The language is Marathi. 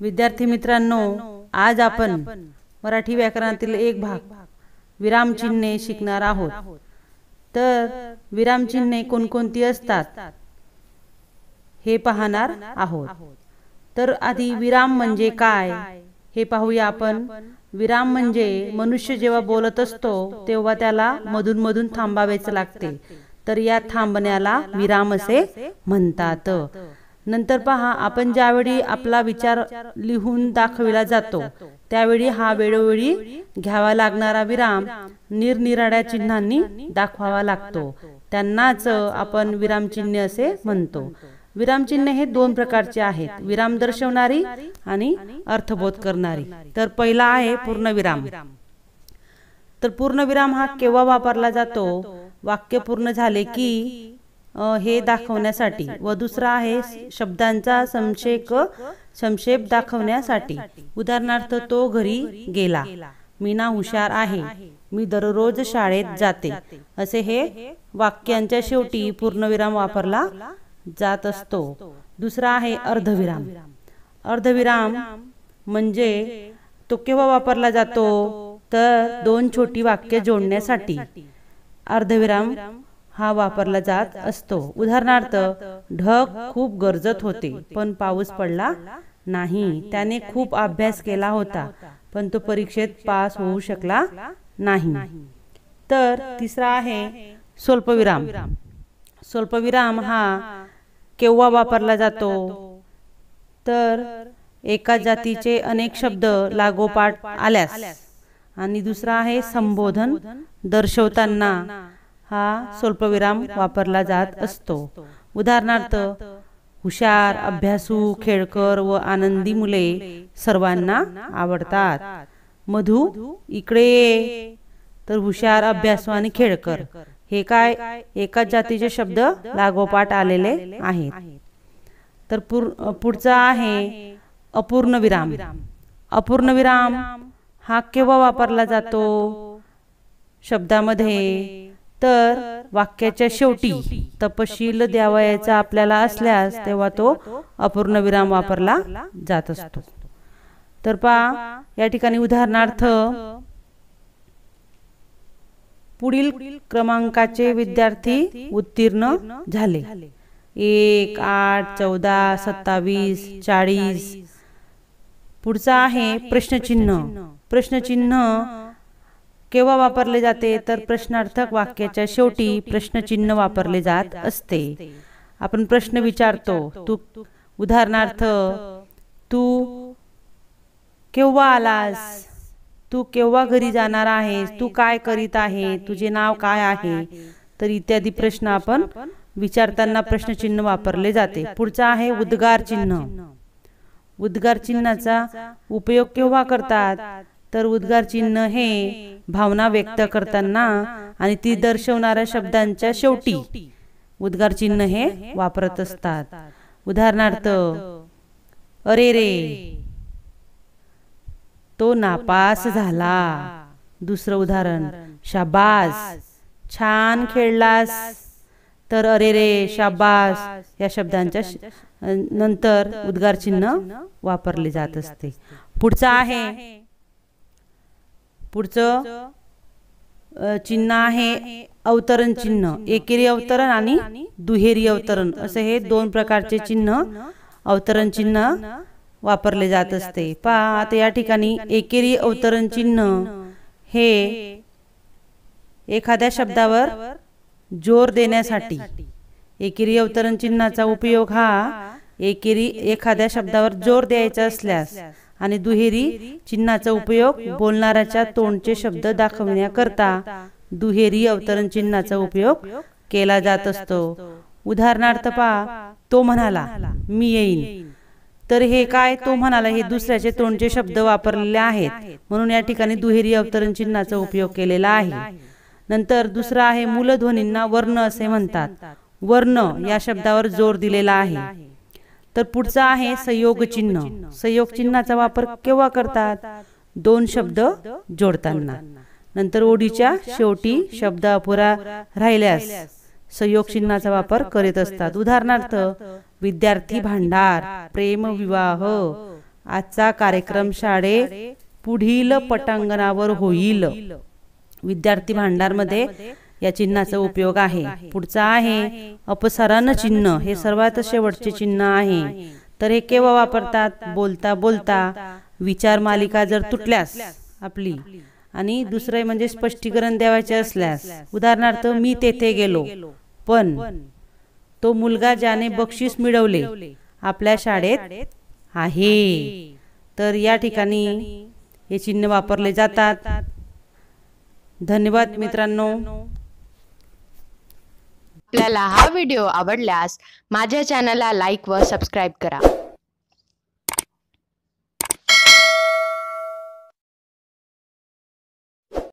विद्यार्थी मित्रांनो आज आपण मराठी व्याकरणातील एक भाग विरामचिन्हे शिकणार आहोत तर विरामचिन्हे कोणकोणती असतात हे पाहणार आहोत तर आधी विराम म्हणजे काय हे पाहूया आपण विराम म्हणजे मनुष्य जेव्हा बोलत असतो तेव्हा त्याला मधून मधून थांबावेच लागते तर या थांबण्याला विराम असे म्हणतात नंतर पहा आपण ज्यावेळी आपला विचार लिहून दाखविला जातो त्यावेळी हा वेळोवेळी घ्यावा लागणारा विराम निरनिराळ्या चिन्हांनी दाखवावा लागतो त्यांनाच आपण विरामचिन्ह असे म्हणतो विरामचिन्ह हे दोन प्रकारचे आहेत विराम दर्शवणारी आणि अर्थबोध करणारी तर पहिला आहे पूर्णविराम तर पूर्णविराम हा केव्हा वापरला जातो वाक्य पूर्ण झाले की हे दाखवण्यासाठी व दुसरा आहे शब्दांचा संक्षेप संक्षेप दाखवण्यासाठी उदाहरणार्थ तो घरी गेला मीना हुशार आहे मी दररोज शाळेत जाते असे हे वाक्यांच्या शेवटी पूर्णविराम वापरला जात असतो दुसरा आहे अर्धविराम अर्धविराम म्हणजे तो केव्हा वापरला जातो तर दोन छोटी वाक्य जोडण्यासाठी अर्धविराम हा वापरला जात असतो उदाहरणार्थ ढग खूप गरजत होते पण पाऊस पडला नाही त्याने खूप अभ्यास केला होता पण तो परीक्षेत पास होऊ शकला नाही तर तिसरा आहे स्वल्पविराम स्वल्पविराम हा केव्हा वापरला जातो तर एका जातीचे अनेक शब्द लागोपाठ आल्यास आणि दुसरा आहे संबोधन दर्शवताना हा स्वल्पविराम वापरला जात असतो उदाहरणार्थ हुशार अभ्यासू खेळकर व आनंदी मुले सर्वांना आवडतात मधु इकडे तर हुशार अभ्यासू आणि खेळकर हे काय एकाच जातीचे शब्द लागोपाठ आलेले आहेत तर पुढचा आहे अपूर्ण विराम अपूर्ण विराम हा केव्हा वापरला जातो शब्दामध्ये तर वाक्याच्या शेवटी तपशील द्यावयाचा आपल्याला असल्यास तेव्हा तो अपूर्ण विराम वापरला जात असतो तर पा या ठिकाणी उदाहरणार्थ पुढील क्रमांकाचे विद्यार्थी उत्तीर्ण झाले एक आठ चौदा सत्तावीस चाळीस पुढचा आहे प्रश्नचिन्ह प्रश्नचिन्ह केव्हा वापरले जाते तर प्रश्नार्थक वाक्याच्या शेवटी प्रश्नचिन्ह वापरले जात असते आपण प्रश्न विचारतो तू उदाहरणार्थ तू केव्हा आलास तू केव्हा घरी जाणार आहेस तू काय करीत आहे तुझे नाव काय आहे तर इत्यादी प्रश्न आपण विचारताना प्रश्नचिन्ह वापरले जाते पुढचा आहे उद्गार चिन्ह उद्गार चिन्हाचा उपयोग केव्हा करतात तर उद्गार चिन्ह हे भावना व्यक्त करताना आणि ती दर्शवणाऱ्या शब्दांच्या शेवटी उद्गार चिन्ह हे वापरत असतात उदाहरणार्थ अरे रे तो नापास झाला दुसरं उदाहरण शाबास छान खेळलास तर अरे रे शाबास या शब्दांच्या नंतर उद्गार चिन्ह वापरले जात असते पुढचं आहे पुढचं चिन्ह आहे अवतरण चिन्ह एकेरी अवतरण आणि दुहेरी अवतरण असे हे दोन प्रकारचे चिन्ह अवतरण चिन्ह वापरले जात असते पहा आता या ठिकाणी एकेरी अवतरण चिन्ह हे एखाद्या शब्दावर जोर देण्यासाठी एकेरी अवतरण चिन्हाचा उपयोग हा एकेरी एखाद्या शब्दावर जोर द्यायचा असल्यास आणि दुहेरी चिन्हाचा उपयोग बोलणाऱ्याच्या तोंडचे शब्द दाखवण्याकरता दुहेरी अवतरण चिन्हाचा उपयोग केला जात असतो उदाहरणार्थ पहा तो म्हणाला मी येईन तर हे काय तो म्हणाला हे दुसऱ्याचे तोंडचे शब्द वापरलेले आहेत म्हणून या ठिकाणी दुहेरी अवतरण चिन्हाचा उपयोग केलेला आहे नंतर दुसरा आहे मूलध्वनींना वर्ण असे म्हणतात वर्ण या शब्दावर जोर दिलेला आहे तर पुढचा आहे संयोग चिन्ह संयोग चिन्हाचा वापर केव्हा करतात दोन शब्द जोडताना नंतर ओढीच्या शेवटी शब्द अपुरा राहिल्यास संयोग चिन्हाचा वापर करीत असतात उदाहरणार्थ विद्यार्थी भांडार प्रेम विवाह आजचा कार्यक्रम शाळे पुढील पटांगणावर होईल विद्यार्थी भांडारमध्ये या चिन्हाचा उपयोग आहे पुढचा आहे अपसरण चिन्ह हे सर्वात शेवटचे चिन्ह आहे तर हे केव्हा वापरतात बोलता बोलता विचार मालिका जर तुटल्यास आपली आणि दुसरे म्हणजे, म्हणजे स्पष्टीकरण द्यावायचे असल्यास उदाहरणार्थ मी तेथे गेलो पण तो मुलगा ज्याने बक्षीस मिळवले आपल्या शाळेत आहे तर या ठिकाणी हे चिन्ह वापरले जातात धन्यवाद मित्रांनो आपल्याला हा व्हिडिओ आवडल्यास माझ्या चॅनलला लाईक व सबस्क्राईब करा